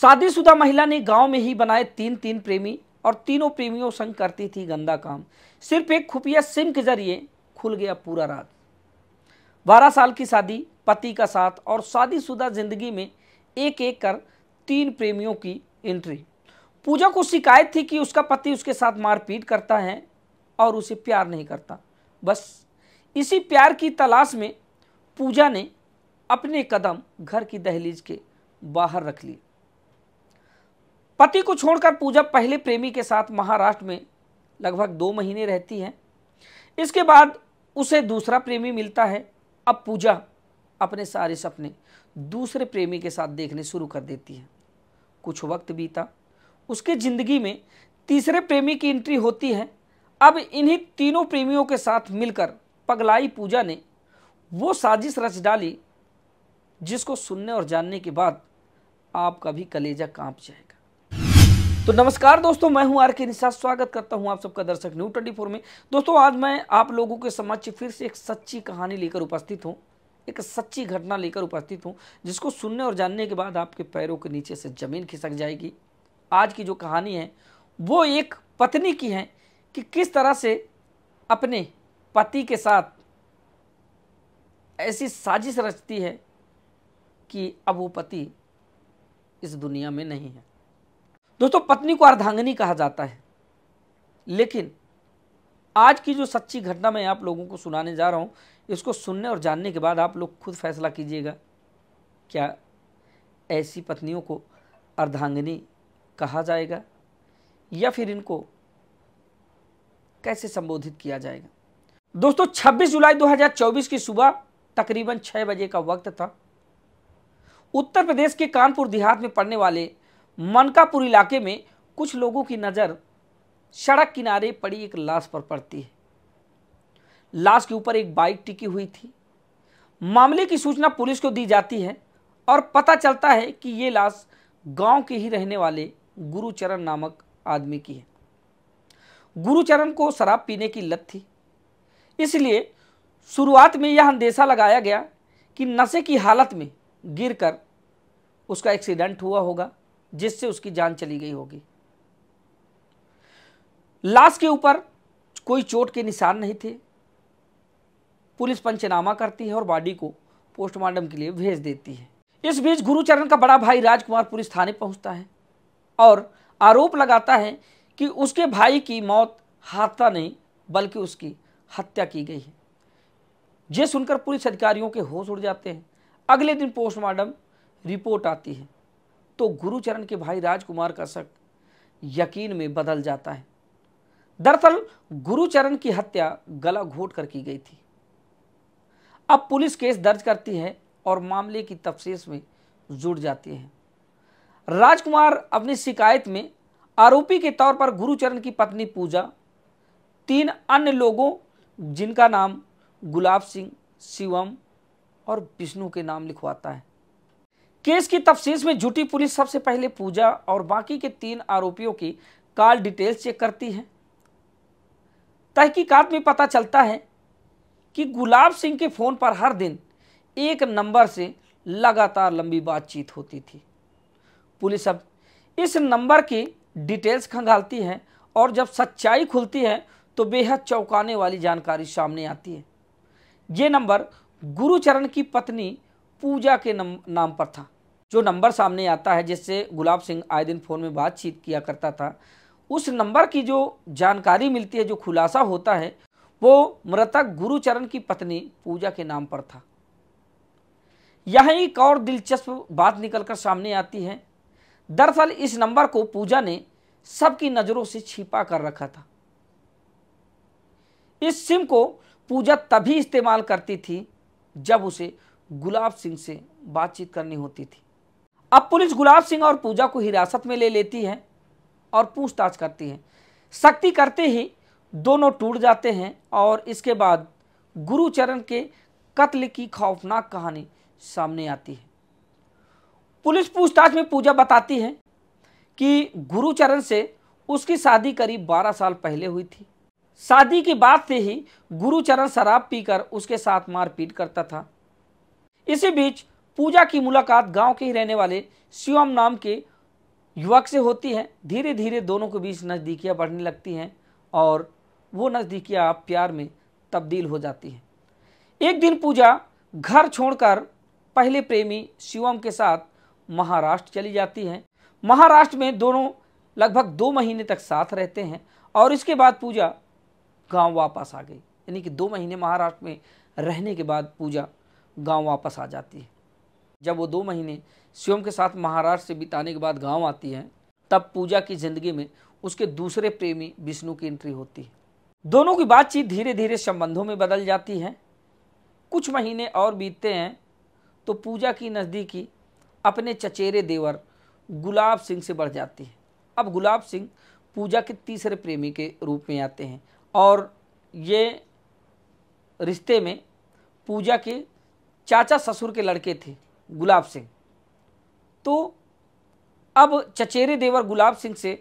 शादीशुदा महिला ने गांव में ही बनाए तीन तीन प्रेमी और तीनों प्रेमियों संग करती थी गंदा काम सिर्फ एक खुफिया सिम के जरिए खुल गया पूरा राज बारह साल की शादी पति का साथ और शादीशुदा जिंदगी में एक एक कर तीन प्रेमियों की एंट्री पूजा को शिकायत थी कि उसका पति उसके साथ मारपीट करता है और उसे प्यार नहीं करता बस इसी प्यार की तलाश में पूजा ने अपने कदम घर की दहलीज के बाहर रख लिए पति को छोड़कर पूजा पहले प्रेमी के साथ महाराष्ट्र में लगभग दो महीने रहती है इसके बाद उसे दूसरा प्रेमी मिलता है अब पूजा अपने सारे सपने दूसरे प्रेमी के साथ देखने शुरू कर देती है कुछ वक्त बीता उसके ज़िंदगी में तीसरे प्रेमी की एंट्री होती है अब इन्हीं तीनों प्रेमियों के साथ मिलकर पगलाई पूजा ने वो साजिश रच डाली जिसको सुनने और जानने के बाद आपका भी कलेजा कांप जाएगा तो नमस्कार दोस्तों मैं हूं आर के निशा स्वागत करता हूं आप सबका दर्शक न्यूज ट्वेंटी फोर में दोस्तों आज मैं आप लोगों के समक्ष फिर से एक सच्ची कहानी लेकर उपस्थित हूं एक सच्ची घटना लेकर उपस्थित हूं जिसको सुनने और जानने के बाद आपके पैरों के नीचे से ज़मीन खिसक जाएगी आज की जो कहानी है वो एक पत्नी की है कि किस तरह से अपने पति के साथ ऐसी साजिश रचती है कि अब वो पति इस दुनिया में नहीं है दोस्तों पत्नी को अर्धांगनी कहा जाता है लेकिन आज की जो सच्ची घटना मैं आप लोगों को सुनाने जा रहा हूँ इसको सुनने और जानने के बाद आप लोग खुद फैसला कीजिएगा क्या ऐसी पत्नियों को अर्धांगनी कहा जाएगा या फिर इनको कैसे संबोधित किया जाएगा दोस्तों 26 जुलाई 2024 की सुबह तकरीबन 6 बजे का वक्त था उत्तर प्रदेश के कानपुर देहात में पड़ने वाले मनकापुर इलाके में कुछ लोगों की नज़र सड़क किनारे पड़ी एक लाश पर पड़ती है लाश के ऊपर एक बाइक टिकी हुई थी मामले की सूचना पुलिस को दी जाती है और पता चलता है कि ये लाश गांव के ही रहने वाले गुरुचरण नामक आदमी की है गुरुचरण को शराब पीने की लत थी इसलिए शुरुआत में यह अंदेशा लगाया गया कि नशे की हालत में गिरकर उसका एक्सीडेंट हुआ होगा जिससे उसकी जान चली गई होगी लाश के ऊपर कोई चोट के निशान नहीं थे पुलिस पंचनामा करती है और बॉडी को पोस्टमार्टम के लिए भेज देती है इस बीच गुरुचरण का बड़ा भाई राजकुमार पुलिस थाने पहुंचता है और आरोप लगाता है कि उसके भाई की मौत हादसा नहीं बल्कि उसकी हत्या की गई है यह सुनकर पुलिस अधिकारियों के होश उड़ जाते हैं अगले दिन पोस्टमार्टम रिपोर्ट आती है तो गुरुचरण के भाई राजकुमार का शक यकीन में बदल जाता है दरअसल गुरुचरण की हत्या गला घोट कर की गई थी अब पुलिस केस दर्ज करती है और मामले की तफसीस में जुट जाती है राजकुमार अपनी शिकायत में आरोपी के तौर पर गुरुचरण की पत्नी पूजा तीन अन्य लोगों जिनका नाम गुलाब सिंह शिवम और विष्णु के नाम लिखवाता है केस की तफ्सीश में जुटी पुलिस सबसे पहले पूजा और बाकी के तीन आरोपियों की कॉल डिटेल्स चेक करती है तहकीकात में पता चलता है कि गुलाब सिंह के फ़ोन पर हर दिन एक नंबर से लगातार लंबी बातचीत होती थी पुलिस अब इस नंबर की डिटेल्स खंगालती है और जब सच्चाई खुलती है तो बेहद चौंकाने वाली जानकारी सामने आती है ये नंबर गुरुचरण की पत्नी पूजा के नाम पर था जो नंबर सामने आता है जिससे गुलाब सिंह आए दिन फ़ोन में बातचीत किया करता था उस नंबर की जो जानकारी मिलती है जो खुलासा होता है वो मृतक गुरुचरण की पत्नी पूजा के नाम पर था यहाँ एक और दिलचस्प बात निकलकर सामने आती है दरअसल इस नंबर को पूजा ने सबकी नज़रों से छिपा कर रखा था इस सिम को पूजा तभी इस्तेमाल करती थी जब उसे गुलाब सिंह से बातचीत करनी होती थी अब पुलिस गुलाब सिंह और पूजा को हिरासत में ले लेती है और पूछताछ करती है सख्ती करते ही दोनों टूट जाते हैं और इसके बाद गुरुचरण के कत्ल की खौफनाक कहानी सामने आती है पुलिस पूछताछ में पूजा बताती है कि गुरुचरण से उसकी शादी करीब 12 साल पहले हुई थी शादी के बाद से ही गुरुचरण शराब पीकर उसके साथ मारपीट करता था इसी बीच पूजा की मुलाकात गांव के ही रहने वाले शिवम नाम के युवक से होती है धीरे धीरे दोनों के बीच नज़दीकियाँ बढ़ने लगती हैं और वो नज़दीकियाँ आप प्यार में तब्दील हो जाती हैं एक दिन पूजा घर छोड़कर पहले प्रेमी शिवम के साथ महाराष्ट्र चली जाती हैं महाराष्ट्र में दोनों लगभग दो महीने तक साथ रहते हैं और इसके बाद पूजा गांव वापस आ गई यानी कि दो महीने महाराष्ट्र में रहने के बाद पूजा गांव वापस आ जाती है जब वो दो महीने स्वयं के साथ महाराष्ट्र से बिताने के बाद गांव आती है तब पूजा की जिंदगी में उसके दूसरे प्रेमी विष्णु की एंट्री होती है दोनों की बातचीत धीरे धीरे संबंधों में बदल जाती है कुछ महीने और बीतते हैं तो पूजा की नज़दीकी अपने चचेरे देवर गुलाब सिंह से बढ़ जाती है अब गुलाब सिंह पूजा के तीसरे प्रेमी के रूप में आते हैं और ये रिश्ते में पूजा के चाचा ससुर के लड़के थे गुलाब सिंह तो अब चचेरे देवर गुलाब सिंह से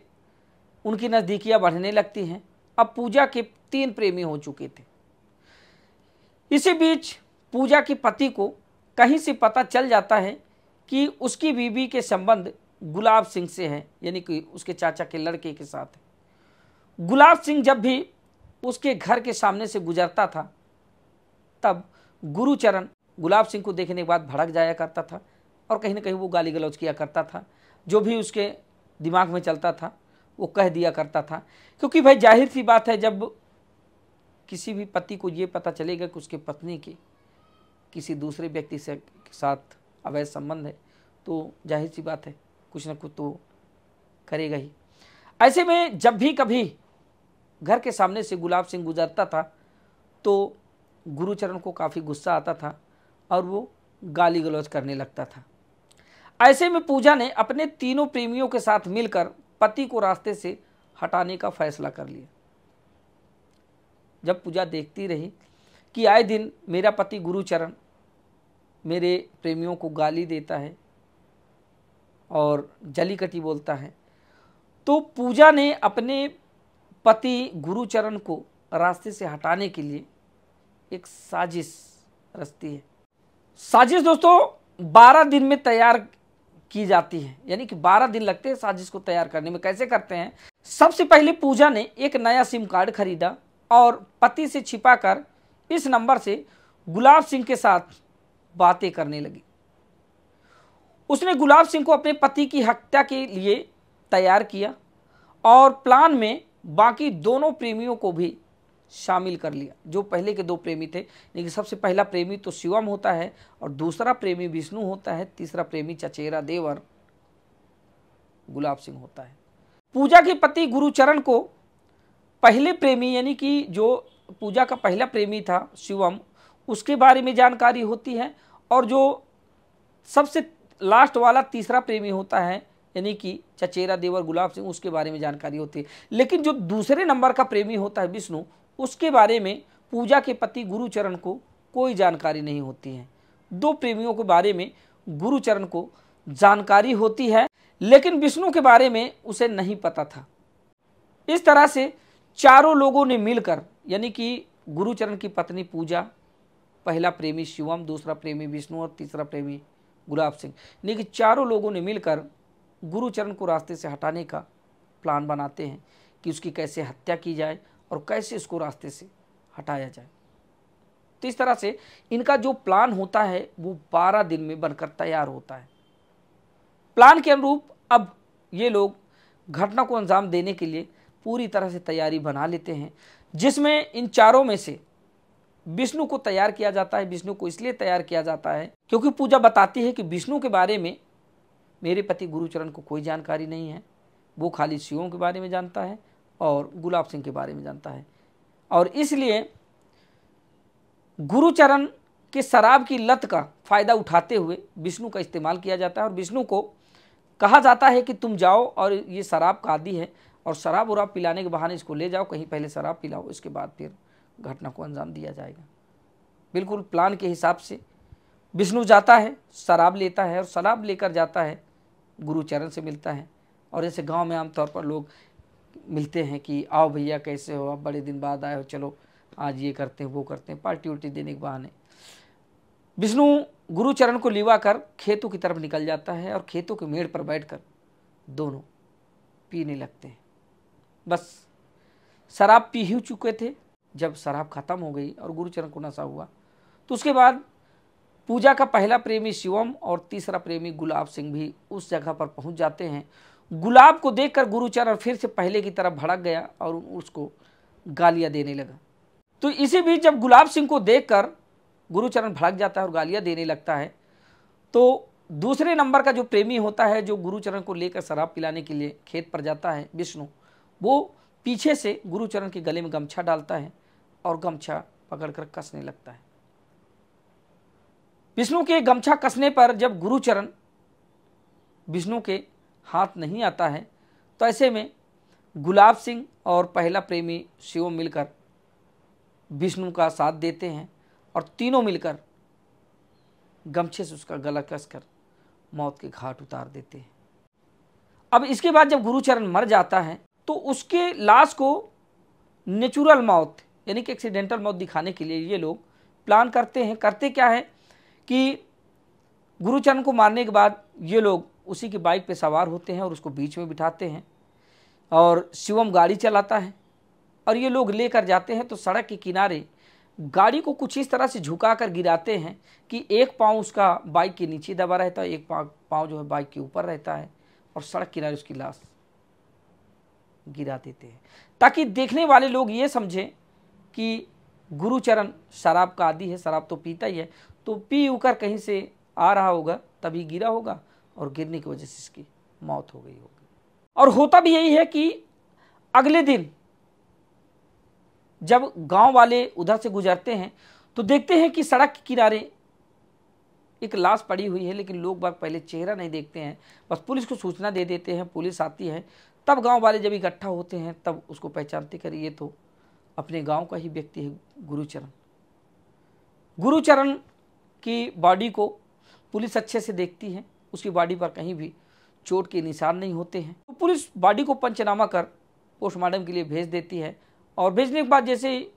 उनकी नज़दीकियाँ बढ़ने लगती हैं अब पूजा के तीन प्रेमी हो चुके थे इसी बीच पूजा के पति को कहीं से पता चल जाता है कि उसकी बीवी के संबंध गुलाब सिंह से हैं यानी कि उसके चाचा के लड़के के साथ है गुलाब सिंह जब भी उसके घर के सामने से गुजरता था तब गुरुचरण गुलाब सिंह को देखने के बाद भड़क जाया करता था और कहीं ना कहीं वो गाली गलौज किया करता था जो भी उसके दिमाग में चलता था वो कह दिया करता था क्योंकि भाई जाहिर सी बात है जब किसी भी पति को ये पता चलेगा कि उसके पत्नी के किसी दूसरे व्यक्ति से के साथ अवैध संबंध है तो जाहिर सी बात है कुछ ना कुछ तो करेगा ही ऐसे में जब भी कभी घर के सामने से गुलाब सिंह गुजरता था तो गुरुचरण को काफ़ी गुस्सा आता था और वो गाली गलौज करने लगता था ऐसे में पूजा ने अपने तीनों प्रेमियों के साथ मिलकर पति को रास्ते से हटाने का फैसला कर लिया जब पूजा देखती रही कि आए दिन मेरा पति गुरुचरण मेरे प्रेमियों को गाली देता है और जलीकटी बोलता है तो पूजा ने अपने पति गुरुचरण को रास्ते से हटाने के लिए एक साजिश रचती है साजिश दोस्तों 12 दिन में तैयार की जाती है यानी कि 12 दिन लगते हैं साजिश को तैयार करने में कैसे करते हैं सबसे पहले पूजा ने एक नया सिम कार्ड खरीदा और पति से छिपाकर इस नंबर से गुलाब सिंह के साथ बातें करने लगी उसने गुलाब सिंह को अपने पति की हत्या के लिए तैयार किया और प्लान में बाकी दोनों प्रेमियों को भी शामिल कर लिया जो पहले के दो प्रेमी थे लेकिन सबसे पहला प्रेमी तो शिवम होता है और दूसरा प्रेमी विष्णु होता है तीसरा प्रेमी चचेरा देवर गुलाब सिंह होता है पूजा के पति गुरुचरण को पहले प्रेमी यानी कि जो पूजा का पहला प्रेमी था शिवम उसके बारे में जानकारी होती है और जो सबसे लास्ट वाला तीसरा प्रेमी होता है यानी कि चचेरा देवर गुलाब सिंह उसके बारे में जानकारी होती है लेकिन जो दूसरे नंबर का प्रेमी होता है विष्णु उसके बारे में पूजा के पति गुरुचरण को कोई जानकारी नहीं होती है दो प्रेमियों के बारे में गुरुचरण को जानकारी होती है लेकिन विष्णु के बारे में उसे नहीं पता था इस तरह से चारों लोगों ने मिलकर यानी कि गुरुचरण की पत्नी पूजा पहला प्रेमी शिवम दूसरा प्रेमी विष्णु और तीसरा प्रेमी गुलाब सिंह यानी कि चारों लोगों ने मिलकर गुरुचरण को रास्ते से हटाने का प्लान बनाते हैं कि उसकी कैसे हत्या की जाए और कैसे इसको रास्ते से हटाया जाए तो इस तरह से इनका जो प्लान होता है वो बारह दिन में बनकर तैयार होता है प्लान के अनुरूप अब ये लोग घटना को अंजाम देने के लिए पूरी तरह से तैयारी बना लेते हैं जिसमें इन चारों में से विष्णु को तैयार किया जाता है विष्णु को इसलिए तैयार किया जाता है क्योंकि पूजा बताती है कि विष्णु के बारे में मेरे पति गुरुचरण को कोई जानकारी नहीं है वो खाली शिवों के बारे में जानता है और गुलाब सिंह के बारे में जानता है और इसलिए गुरुचरण के शराब की लत का फ़ायदा उठाते हुए विष्णु का इस्तेमाल किया जाता है और विष्णु को कहा जाता है कि तुम जाओ और ये शराब का आदि है और शराब वराब पिलाने के बहाने इसको ले जाओ कहीं पहले शराब पिलाओ इसके बाद फिर घटना को अंजाम दिया जाएगा बिल्कुल प्लान के हिसाब से विष्णु जाता है शराब लेता है और शराब लेकर जाता है गुरुचरण से मिलता है और ऐसे गांव में आमतौर पर लोग मिलते हैं कि आओ भैया कैसे हो आप बड़े दिन बाद आए हो चलो आज ये करते हैं वो करते हैं पार्टी उल्टी देने के बहाने विष्णु गुरुचरण को लिवा कर खेतों की तरफ निकल जाता है और खेतों के मेड़ पर बैठकर दोनों पीने लगते हैं बस शराब पी ही चुके थे जब शराब खत्म हो गई और गुरुचरण को नशा हुआ तो उसके बाद पूजा का पहला प्रेमी शिवम और तीसरा प्रेमी गुलाब सिंह भी उस जगह पर पहुंच जाते हैं गुलाब को देखकर गुरुचरण फिर से पहले की तरफ भड़क गया और उसको गालियाँ देने लगा तो इसी बीच जब गुलाब सिंह को देखकर गुरुचरण भड़क जाता है और गालियाँ देने लगता है तो दूसरे नंबर का जो प्रेमी होता है जो गुरुचरण को लेकर शराब पिलाने के लिए खेत पर जाता है विष्णु वो पीछे से गुरुचरण के गले में गमछा डालता है और गमछा पकड़कर कसने लगता है विष्णु के गमछा कसने पर जब गुरुचरण विष्णु के हाथ नहीं आता है तो ऐसे में गुलाब सिंह और पहला प्रेमी शिव मिलकर विष्णु का साथ देते हैं और तीनों मिलकर गमछे से उसका गला कसकर मौत के घाट उतार देते हैं अब इसके बाद जब गुरुचरण मर जाता है तो उसके लाश को नेचुरल मौत यानी कि एक्सीडेंटल मौत दिखाने के लिए ये लोग प्लान करते हैं करते क्या है कि गुरुचरण को मारने के बाद ये लोग उसी की बाइक पे सवार होते हैं और उसको बीच में बिठाते हैं और शिवम गाड़ी चलाता है और ये लोग लेकर जाते हैं तो सड़क के किनारे गाड़ी को कुछ इस तरह से झुका कर गिराते हैं कि एक पाँव उसका बाइक के नीचे दबा रहता है एक पाँव जो है बाइक के ऊपर रहता है और सड़क किनारे उसकी लाश गिरा देते हैं ताकि देखने वाले लोग ये समझें कि गुरुचरण शराब का आदि है शराब तो पीता ही है तो पी उकर कहीं से आ रहा होगा तभी गिरा होगा और गिरने की वजह से इसकी मौत हो गई होगी और होता भी यही है कि अगले दिन जब गांव वाले उधर से गुजरते हैं तो देखते हैं कि सड़क के किनारे एक लाश पड़ी हुई है लेकिन लोग बार पहले चेहरा नहीं देखते हैं बस पुलिस को सूचना दे देते हैं पुलिस आती है तब गांव वाले जब इकट्ठा होते हैं तब उसको पहचानते कर ये तो अपने गांव का ही व्यक्ति है गुरुचरण गुरुचरण की बॉडी को पुलिस अच्छे से देखती है उसकी बॉडी पर कहीं भी चोट के निशान नहीं होते हैं तो पुलिस बॉडी को पंचनामा कर पोस्टमार्टम के लिए भेज देती है और भेजने के बाद जैसे ही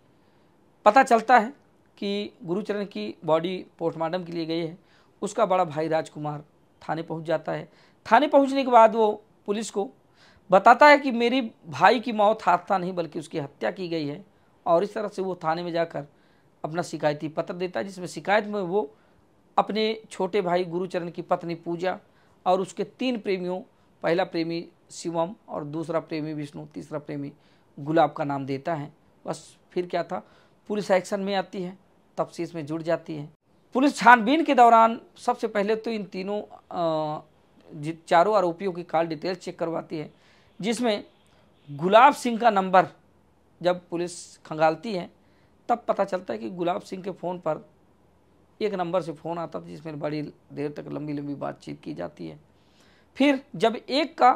पता चलता है कि गुरुचरण की बॉडी पोस्टमार्टम के लिए गई है उसका बड़ा भाई राजकुमार थाने पहुंच जाता है थाने पहुंचने के बाद वो पुलिस को बताता है कि मेरी भाई की मौत हादसा नहीं बल्कि उसकी हत्या की गई है और इस तरह से वो थाने में जाकर अपना शिकायती पत्र देता है जिसमें शिकायत में वो अपने छोटे भाई गुरुचरण की पत्नी पूजा और उसके तीन प्रेमियों पहला प्रेमी शिवम और दूसरा प्रेमी विष्णु तीसरा प्रेमी गुलाब का नाम देता है बस फिर क्या था पुलिस एक्शन में आती है तब से इसमें जुड़ जाती है पुलिस छानबीन के दौरान सबसे पहले तो इन तीनों चारों आरोपियों की कॉल डिटेल चेक करवाती है जिसमें गुलाब सिंह का नंबर जब पुलिस खंगालती है तब पता चलता है कि गुलाब सिंह के फ़ोन पर एक नंबर से फ़ोन आता था जिसमें बड़ी देर तक लंबी लंबी बातचीत की जाती है फिर जब एक का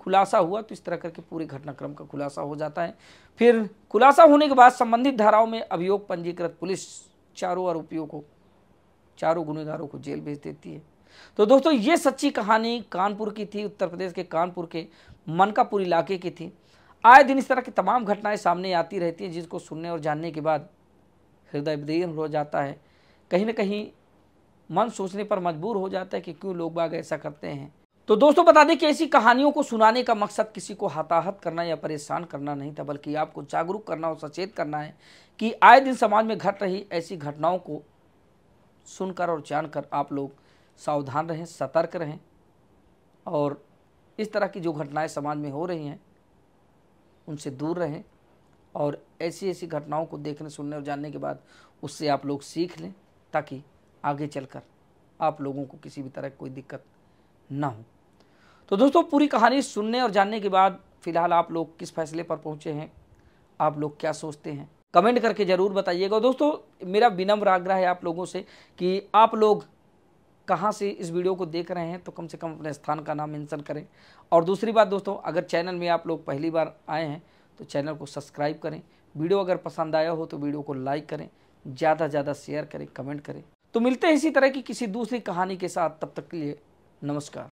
खुलासा हुआ तो इस तरह करके पूरे घटनाक्रम का खुलासा हो जाता है फिर खुलासा होने के बाद संबंधित धाराओं में अभियोग पंजीकृत पुलिस चारों आरोपियों को चारों गुनहगारों को जेल भेज देती है तो दोस्तों ये सच्ची कहानी कानपुर की थी उत्तर प्रदेश के कानपुर के मनकापुर इलाके की थी आए दिन इस तरह की तमाम घटनाएं सामने आती रहती हैं जिसको सुनने और जानने के बाद हृदय विदीर्ण हो जाता है कहीं ना कहीं मन सोचने पर मजबूर हो जाता है कि क्यों लोग बाग ऐसा करते हैं तो दोस्तों बता दें कि ऐसी कहानियों को सुनाने का मकसद किसी को हताहत करना या परेशान करना नहीं था बल्कि आपको जागरूक करना और सचेत करना है कि आए दिन समाज में घट रही ऐसी घटनाओं को सुनकर और जानकर आप लोग सावधान रहें सतर्क रहें और इस तरह की जो घटनाएं समाज में हो रही हैं उनसे दूर रहें और ऐसी ऐसी घटनाओं को देखने सुनने और जानने के बाद उससे आप लोग सीख लें ताकि आगे चलकर आप लोगों को किसी भी तरह कोई दिक्कत ना हो तो दोस्तों पूरी कहानी सुनने और जानने के बाद फिलहाल आप लोग किस फैसले पर पहुंचे हैं आप लोग क्या सोचते हैं कमेंट करके ज़रूर बताइएगा दोस्तों मेरा विनम्र आग्रह है आप लोगों से कि आप लोग कहाँ से इस वीडियो को देख रहे हैं तो कम से कम अपने स्थान का नाम मेंशन करें और दूसरी बात दोस्तों अगर चैनल में आप लोग पहली बार आए हैं तो चैनल को सब्सक्राइब करें वीडियो अगर पसंद आया हो तो वीडियो को लाइक करें ज़्यादा ज़्यादा शेयर करें कमेंट करें तो मिलते हैं इसी तरह की किसी दूसरी कहानी के साथ तब तक के लिए नमस्कार